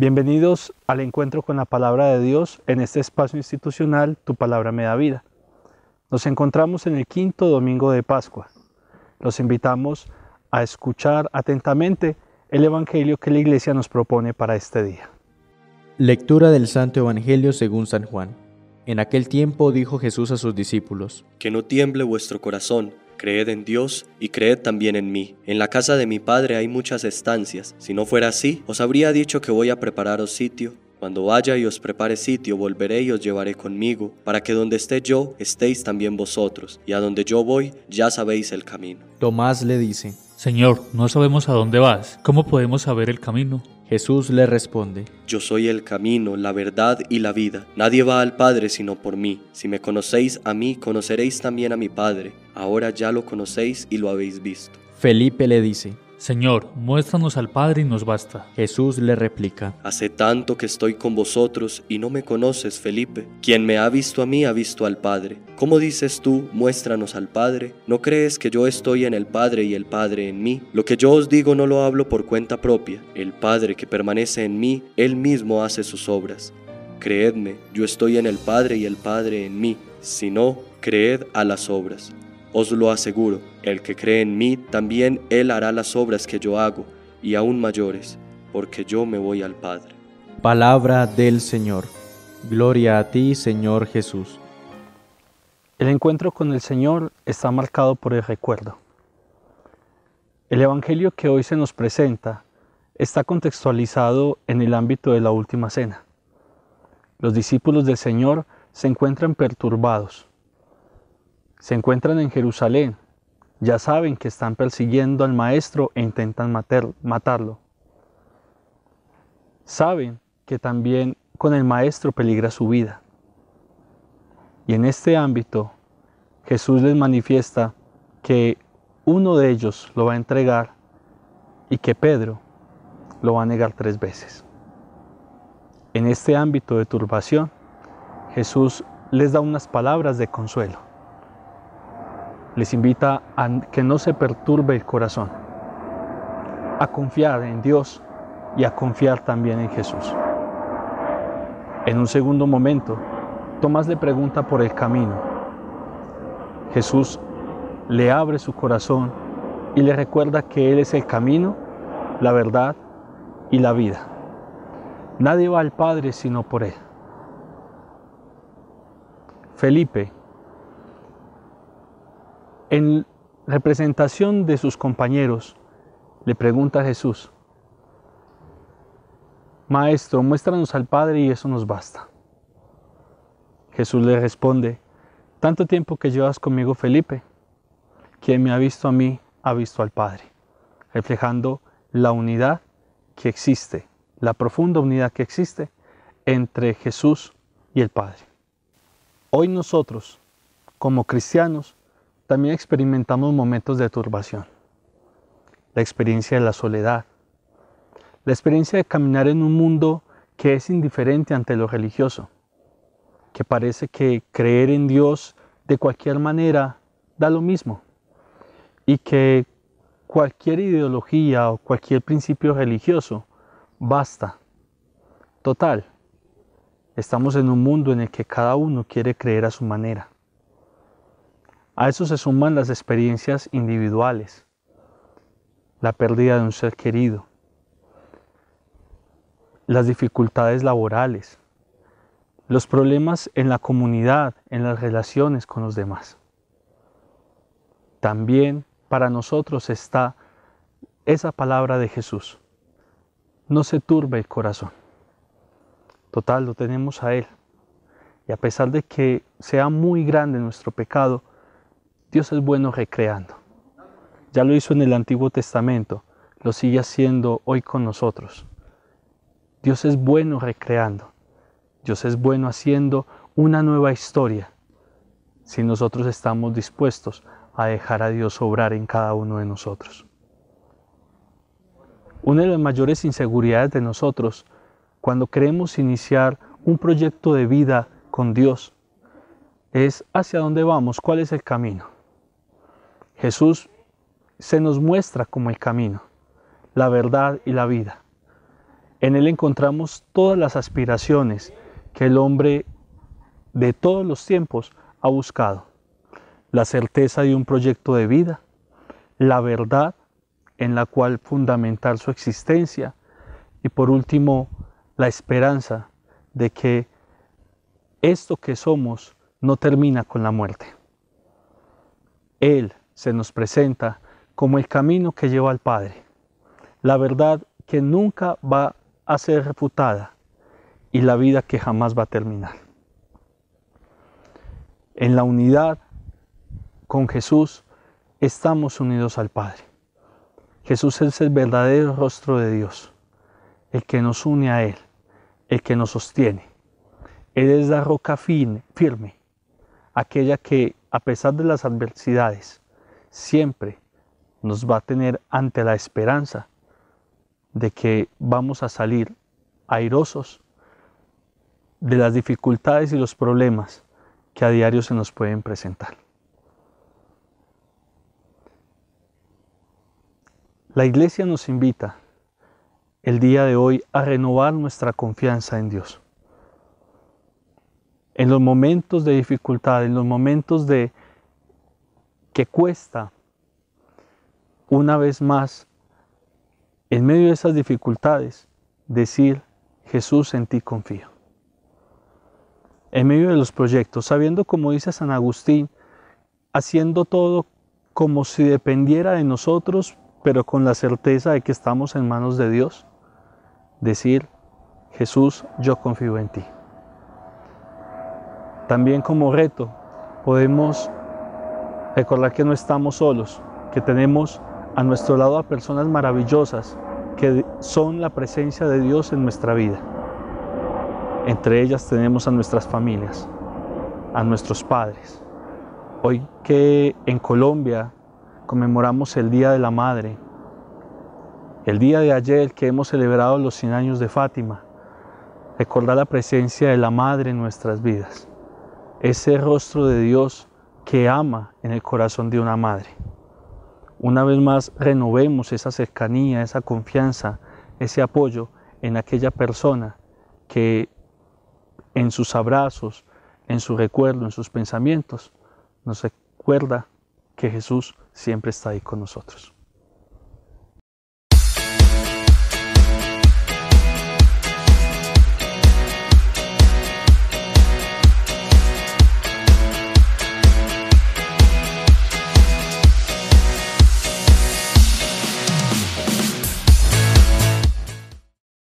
Bienvenidos al encuentro con la palabra de Dios en este espacio institucional Tu palabra me da vida. Nos encontramos en el quinto domingo de Pascua. Los invitamos a escuchar atentamente el Evangelio que la Iglesia nos propone para este día. Lectura del Santo Evangelio según San Juan. En aquel tiempo dijo Jesús a sus discípulos, Que no tiemble vuestro corazón Creed en Dios y creed también en mí. En la casa de mi padre hay muchas estancias. Si no fuera así, os habría dicho que voy a prepararos sitio. Cuando vaya y os prepare sitio, volveré y os llevaré conmigo, para que donde esté yo, estéis también vosotros, y a donde yo voy, ya sabéis el camino. Tomás le dice, Señor, no sabemos a dónde vas, ¿cómo podemos saber el camino? Jesús le responde, Yo soy el camino, la verdad y la vida. Nadie va al Padre sino por mí. Si me conocéis a mí, conoceréis también a mi Padre. Ahora ya lo conocéis y lo habéis visto. Felipe le dice, Señor, muéstranos al Padre y nos basta. Jesús le replica, Hace tanto que estoy con vosotros y no me conoces, Felipe. Quien me ha visto a mí ha visto al Padre. ¿Cómo dices tú, muéstranos al Padre? ¿No crees que yo estoy en el Padre y el Padre en mí? Lo que yo os digo no lo hablo por cuenta propia. El Padre que permanece en mí, él mismo hace sus obras. Creedme, yo estoy en el Padre y el Padre en mí. Si no, creed a las obras. Os lo aseguro, el que cree en mí, también él hará las obras que yo hago, y aún mayores, porque yo me voy al Padre. Palabra del Señor. Gloria a ti, Señor Jesús. El encuentro con el Señor está marcado por el recuerdo. El Evangelio que hoy se nos presenta está contextualizado en el ámbito de la Última Cena. Los discípulos del Señor se encuentran perturbados, se encuentran en Jerusalén, ya saben que están persiguiendo al maestro e intentan matarlo. Saben que también con el maestro peligra su vida. Y en este ámbito, Jesús les manifiesta que uno de ellos lo va a entregar y que Pedro lo va a negar tres veces. En este ámbito de turbación, Jesús les da unas palabras de consuelo les invita a que no se perturbe el corazón, a confiar en Dios y a confiar también en Jesús. En un segundo momento, Tomás le pregunta por el camino. Jesús le abre su corazón y le recuerda que Él es el camino, la verdad y la vida. Nadie va al Padre sino por Él. Felipe en representación de sus compañeros, le pregunta a Jesús, Maestro, muéstranos al Padre y eso nos basta. Jesús le responde, tanto tiempo que llevas conmigo, Felipe, quien me ha visto a mí, ha visto al Padre, reflejando la unidad que existe, la profunda unidad que existe entre Jesús y el Padre. Hoy nosotros, como cristianos, también experimentamos momentos de turbación, la experiencia de la soledad, la experiencia de caminar en un mundo que es indiferente ante lo religioso, que parece que creer en Dios de cualquier manera da lo mismo y que cualquier ideología o cualquier principio religioso basta. Total, estamos en un mundo en el que cada uno quiere creer a su manera. A eso se suman las experiencias individuales, la pérdida de un ser querido, las dificultades laborales, los problemas en la comunidad, en las relaciones con los demás. También para nosotros está esa palabra de Jesús. No se turbe el corazón. Total, lo tenemos a Él. Y a pesar de que sea muy grande nuestro pecado, Dios es bueno recreando. Ya lo hizo en el Antiguo Testamento, lo sigue haciendo hoy con nosotros. Dios es bueno recreando. Dios es bueno haciendo una nueva historia si nosotros estamos dispuestos a dejar a Dios obrar en cada uno de nosotros. Una de las mayores inseguridades de nosotros cuando queremos iniciar un proyecto de vida con Dios es hacia dónde vamos, cuál es el camino. Jesús se nos muestra como el camino, la verdad y la vida. En Él encontramos todas las aspiraciones que el hombre de todos los tiempos ha buscado. La certeza de un proyecto de vida, la verdad en la cual fundamentar su existencia y por último la esperanza de que esto que somos no termina con la muerte. Él se nos presenta como el camino que lleva al Padre, la verdad que nunca va a ser refutada y la vida que jamás va a terminar. En la unidad con Jesús estamos unidos al Padre. Jesús es el verdadero rostro de Dios, el que nos une a Él, el que nos sostiene. Él es la roca firme, aquella que, a pesar de las adversidades, siempre nos va a tener ante la esperanza de que vamos a salir airosos de las dificultades y los problemas que a diario se nos pueden presentar. La iglesia nos invita el día de hoy a renovar nuestra confianza en Dios. En los momentos de dificultad, en los momentos de que cuesta, una vez más, en medio de esas dificultades, decir, Jesús, en ti confío. En medio de los proyectos, sabiendo, como dice San Agustín, haciendo todo como si dependiera de nosotros, pero con la certeza de que estamos en manos de Dios, decir, Jesús, yo confío en ti. También como reto podemos Recordar que no estamos solos, que tenemos a nuestro lado a personas maravillosas que son la presencia de Dios en nuestra vida. Entre ellas tenemos a nuestras familias, a nuestros padres. Hoy que en Colombia conmemoramos el Día de la Madre, el día de ayer que hemos celebrado los 100 años de Fátima, recordar la presencia de la Madre en nuestras vidas, ese rostro de Dios que ama en el corazón de una madre. Una vez más, renovemos esa cercanía, esa confianza, ese apoyo en aquella persona que en sus abrazos, en su recuerdo, en sus pensamientos, nos recuerda que Jesús siempre está ahí con nosotros.